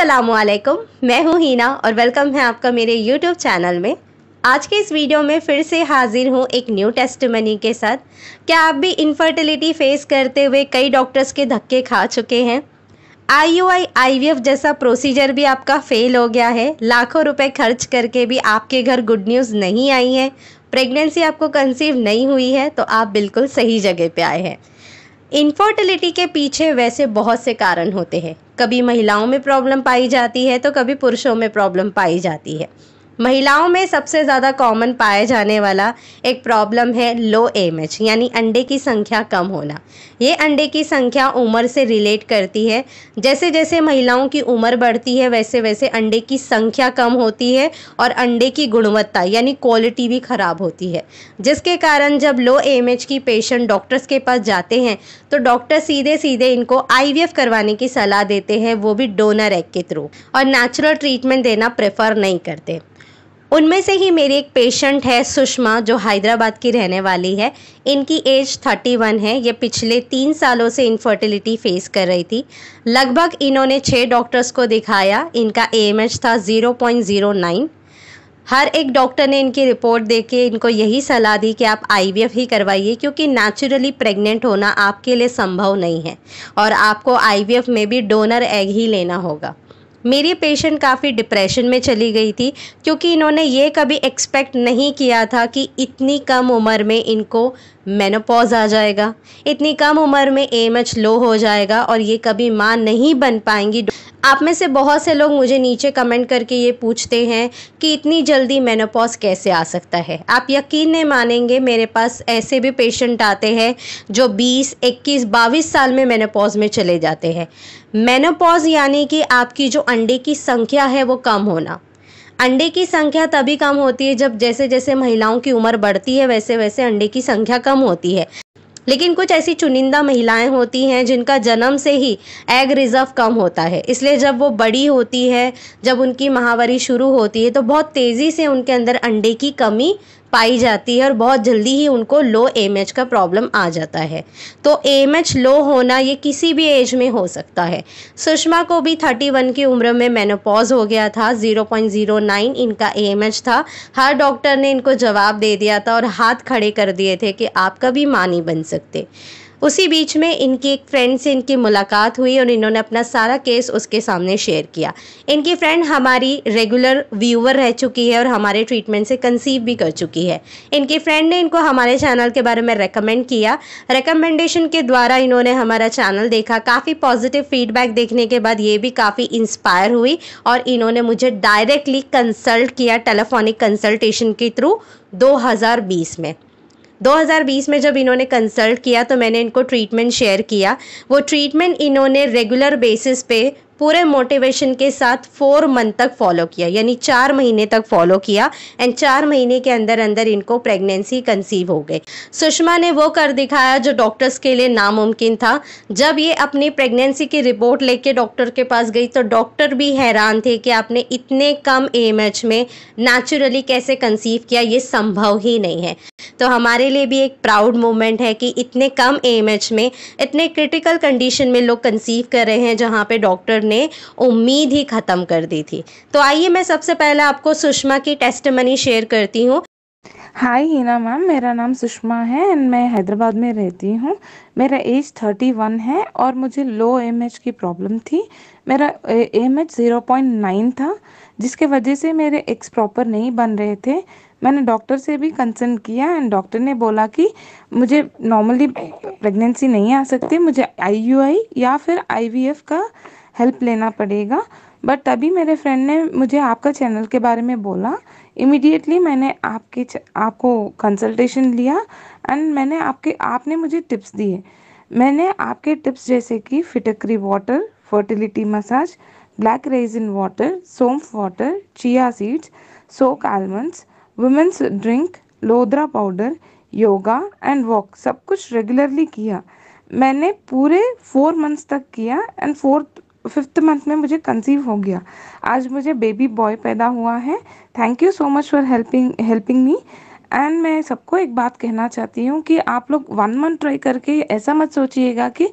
असलकम मैं हूँ हीना और वेलकम है आपका मेरे YouTube चैनल में आज के इस वीडियो में फिर से हाजिर हूँ एक न्यू टेस्टमनी के साथ क्या आप भी इनफर्टिलिटी फेस करते हुए कई डॉक्टर्स के धक्के खा चुके हैं I U I I V F जैसा प्रोसीजर भी आपका फेल हो गया है लाखों रुपए खर्च करके भी आपके घर गुड न्यूज़ नहीं आई है प्रेगनेंसी आपको कंसीव नहीं हुई है तो आप बिल्कुल सही जगह पे आए हैं इनफर्टिलिटी के पीछे वैसे बहुत से कारण होते हैं कभी महिलाओं में प्रॉब्लम पाई जाती है तो कभी पुरुषों में प्रॉब्लम पाई जाती है महिलाओं में सबसे ज़्यादा कॉमन पाए जाने वाला एक प्रॉब्लम है लो एम एच यानी अंडे की संख्या कम होना ये अंडे की संख्या उम्र से रिलेट करती है जैसे जैसे महिलाओं की उम्र बढ़ती है वैसे वैसे अंडे की संख्या कम होती है और अंडे की गुणवत्ता यानी क्वालिटी भी ख़राब होती है जिसके कारण जब लो एम एच की पेशेंट डॉक्टर्स के पास जाते हैं तो डॉक्टर सीधे सीधे इनको आई वी एफ करवाने की सलाह देते हैं वो भी डोनर एग के थ्रू और नेचुरल ट्रीटमेंट देना प्रेफर नहीं करते उनमें से ही मेरी एक पेशेंट है सुषमा जो हैदराबाद की रहने वाली है इनकी एज 31 है ये पिछले तीन सालों से इनफर्टिलिटी फेस कर रही थी लगभग इन्होंने छः डॉक्टर्स को दिखाया इनका ए था ज़ीरो हर एक डॉक्टर ने इनकी रिपोर्ट दे के इनको यही सलाह दी कि आप आईवीएफ ही करवाइए क्योंकि नेचुरली प्रेग्नेंट होना आपके लिए संभव नहीं है और आपको आई में भी डोनर एग ही लेना होगा मेरी पेशेंट काफ़ी डिप्रेशन में चली गई थी क्योंकि इन्होंने ये कभी एक्सपेक्ट नहीं किया था कि इतनी कम उम्र में इनको मेनोपॉज आ जाएगा इतनी कम उम्र में एम लो हो जाएगा और ये कभी माँ नहीं बन पाएंगी आप में से बहुत से लोग मुझे नीचे कमेंट करके ये पूछते हैं कि इतनी जल्दी मेनोपॉज कैसे आ सकता है आप यकीन नहीं मानेंगे मेरे पास ऐसे भी पेशेंट आते हैं जो 20, 21, 22 साल में मेनोपॉज में चले जाते हैं मेनोपॉज यानी कि आपकी जो अंडे की संख्या है वो कम होना अंडे की संख्या तभी कम होती है जब जैसे जैसे महिलाओं की उम्र बढ़ती है वैसे वैसे अंडे की संख्या कम होती है लेकिन कुछ ऐसी चुनिंदा महिलाएं होती हैं जिनका जन्म से ही एग रिजर्व कम होता है इसलिए जब वो बड़ी होती है जब उनकी महावारी शुरू होती है तो बहुत तेज़ी से उनके अंदर अंडे की कमी पाई जाती है और बहुत जल्दी ही उनको लो एम का प्रॉब्लम आ जाता है तो एम लो होना ये किसी भी एज में हो सकता है सुषमा को भी 31 की उम्र में मेनोपॉज हो गया था 0.09 इनका एम था हर डॉक्टर ने इनको जवाब दे दिया था और हाथ खड़े कर दिए थे कि आप कभी माँ नहीं बन सकते उसी बीच में इनकी एक फ्रेंड से इनकी मुलाकात हुई और इन्होंने अपना सारा केस उसके सामने शेयर किया इनकी फ्रेंड हमारी रेगुलर व्यूअर रह चुकी है और हमारे ट्रीटमेंट से कंसीव भी कर चुकी है इनकी फ्रेंड ने इनको हमारे चैनल के बारे में रेकमेंड किया रिकमेंडेशन के द्वारा इन्होंने हमारा चैनल देखा काफ़ी पॉजिटिव फीडबैक देखने के बाद ये भी काफ़ी इंस्पायर हुई और इन्होंने मुझे डायरेक्टली कंसल्ट किया टेलीफोनिक कंसल्टेशन के थ्रू 2020 में 2020 में जब इन्होंने कंसल्ट किया तो मैंने इनको ट्रीटमेंट शेयर किया वो ट्रीटमेंट इन्होंने रेगुलर बेसिस पे पूरे मोटिवेशन के साथ फोर मंथ तक फॉलो किया यानी चार महीने तक फॉलो किया एंड चार महीने के अंदर अंदर इनको प्रेगनेंसी कंसीव हो गई सुषमा ने वो कर दिखाया जो डॉक्टर्स के लिए नामुमकिन था जब ये अपनी प्रेगनेंसी की रिपोर्ट लेके डॉक्टर के पास गई तो डॉक्टर भी हैरान थे कि आपने इतने कम एम में नेचुरली कैसे कंसीव किया ये संभव ही नहीं है तो हमारे लिए भी एक प्राउड मोमेंट है कि इतने कम एम में इतने क्रिटिकल कंडीशन में लोग कंसीव कर रहे हैं जहाँ पर डॉक्टर ने उम्मीद ही ख़त्म कर दी थी तो आइए मैं सबसे पहले आपको सुषमा की टेस्ट शेयर करती हूँ हाय हीना मैम मेरा नाम सुषमा है एंड मैं हैदराबाद में रहती हूँ मेरा एज थर्टी वन है और मुझे लो एम की प्रॉब्लम थी मेरा M H zero point nine था जिसके वजह से मेरे एक्स प्रॉपर नहीं बन रहे थे मैंने डॉक्टर से भी कंसल्ट किया एंड डॉक्टर ने बोला कि मुझे नॉर्मली प्रेगनेंसी नहीं आ सकती मुझे आई या फिर आई का हेल्प लेना पड़ेगा बट तभी मेरे फ्रेंड ने मुझे आपका चैनल के बारे में बोला इमिडिएटली मैंने आपके आपको कंसल्टेशन लिया एंड मैंने आपके आपने मुझे टिप्स दिए मैंने आपके टिप्स जैसे कि फिटकरी water fertility massage black raisin water सोम्फ water chia seeds soak almonds women's drink lodhra powder yoga and walk सब कुछ रेगुलरली किया मैंने पूरे फोर मंथ्स तक किया एंड फोर्थ फिफ्थ मंथ में मुझे कंसीव हो गया आज मुझे बेबी बॉय पैदा हुआ है thank you so much for helping helping me and मैं सबको एक बात कहना चाहती हूँ कि आप लोग वन मंथ ट्राई करके ऐसा मत सोचिएगा कि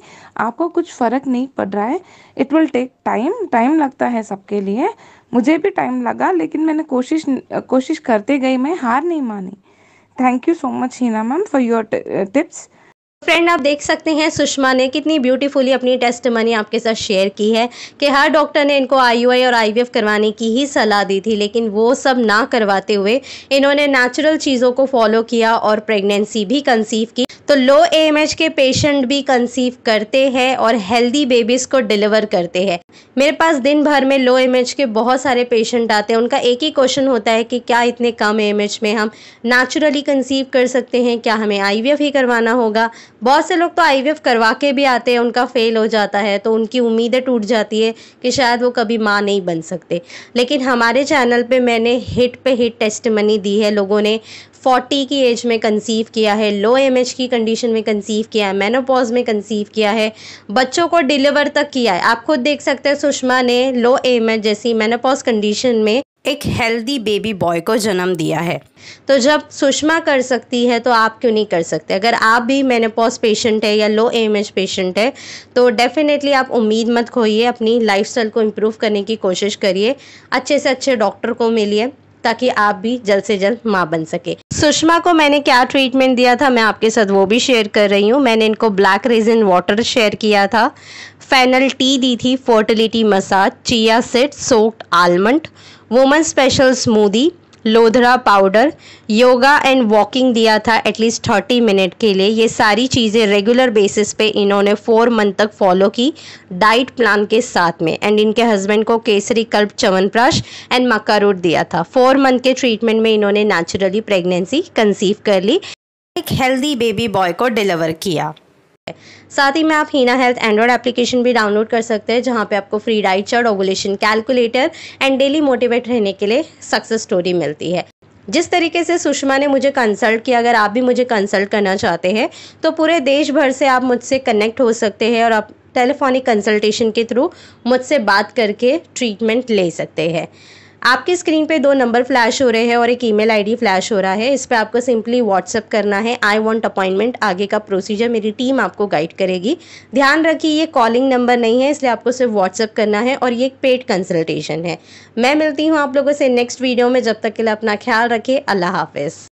आपको कुछ फ़र्क नहीं पड़ रहा है it will take time time लगता है सबके लिए मुझे भी टाइम लगा लेकिन मैंने कोशिश कोशिश करते गई मैं हार नहीं मानी thank you so much Heena ma'am for your tips friend आप देख सकते हैं सुषमा ने कितनी ब्यूटीफुली अपनी टेस्ट मनी आपके साथ शेयर की है कि हर डॉक्टर ने इनको आईयूआई और आईवीएफ करवाने की ही सलाह दी थी लेकिन वो सब ना करवाते हुए इन्होंने नेचुरल चीज़ों को फॉलो किया और प्रेगनेंसी भी कंसीव की तो लो एएमएच के पेशेंट भी कंसीव करते हैं और हेल्दी बेबीज़ को डिलीवर करते हैं मेरे पास दिन भर में लो एएमएच के बहुत सारे पेशेंट आते हैं उनका एक ही क्वेश्चन होता है कि क्या इतने कम एएमएच में हम नेचुरली कंसीव कर सकते हैं क्या हमें आईवीएफ ही करवाना होगा बहुत से लोग तो आई करवा के भी आते हैं उनका फेल हो जाता है तो उनकी उम्मीदें टूट जाती है कि शायद वो कभी माँ नहीं बन सकते लेकिन हमारे चैनल पे मैंने हिट पे हिट टेस्ट मनी दी है लोगों ने 40 की एज में कंसीव किया है लो एम की कंडीशन में कंसीव किया है मेनोपॉज में कंसीव किया है बच्चों को डिलीवर तक किया है आप खुद देख सकते हैं सुषमा ने लो एम जैसी मेनोपॉज कंडीशन में एक हेल्दी बेबी बॉय को जन्म दिया है तो जब सुषमा कर सकती है तो आप क्यों नहीं कर सकते अगर आप भी पॉस पेशेंट है या लो एम एज पेशेंट है तो डेफिनेटली आप उम्मीद मत खोइए अपनी स्टाइल को इम्प्रूव करने की कोशिश करिए अच्छे से अच्छे डॉक्टर को मिलिए ताकि आप भी जल्द से जल्द माँ बन सके सुषमा को मैंने क्या ट्रीटमेंट दिया था मैं आपके साथ वो भी शेयर कर रही हूँ मैंने इनको ब्लैक रेजिन वाटर शेयर किया था फेनल टी दी थी fertility massage chia seed soaked almond woman special smoothie lodhra powder yoga and walking दिया था एटलीस्ट थर्टी मिनट के लिए ये सारी चीज़ें रेगुलर बेसिस पे इन्होंने फोर मंथ तक फॉलो की डाइट प्लान के साथ में एंड इनके हस्बैंड को केसरी कल्प चवनप्राश एंड मकारूट दिया था फोर मंथ के ट्रीटमेंट में इन्होंने नेचुरली प्रेगनेंसी कंसीव कर ली एक हेल्दी बेबी बॉय को डिलीवर किया है साथ ही में आप हीना हेल्थ एंड्रॉइड एप्लीकेशन भी डाउनलोड कर सकते हैं जहाँ पे आपको free diet chart ovulation calculator and daily motivate रहने के लिए सक्सेस स्टोरी मिलती है जिस तरीके से सुषमा ने मुझे कंसल्ट किया अगर आप भी मुझे कंसल्ट करना चाहते हैं तो पूरे देश भर से आप मुझसे कनेक्ट हो सकते हैं और आप टेलीफोनिक कंसल्टेशन के थ्रू मुझसे बात करके ट्रीटमेंट ले सकते हैं आपके स्क्रीन पे दो नंबर फ्लैश हो रहे हैं और एक ईमेल आईडी फ्लैश हो रहा है इस पर आपको सिंपली व्हाट्सअप करना है आई वांट अपॉइंटमेंट आगे का प्रोसीजर मेरी टीम आपको गाइड करेगी ध्यान रखिए ये कॉलिंग नंबर नहीं है इसलिए आपको सिर्फ व्हाट्सअप करना है और ये एक पेड कंसल्टेशन है मैं मिलती हूँ आप लोगों से नेक्स्ट वीडियो में जब तक के लिए अपना ख्याल रखें अल्लाह हाफिज़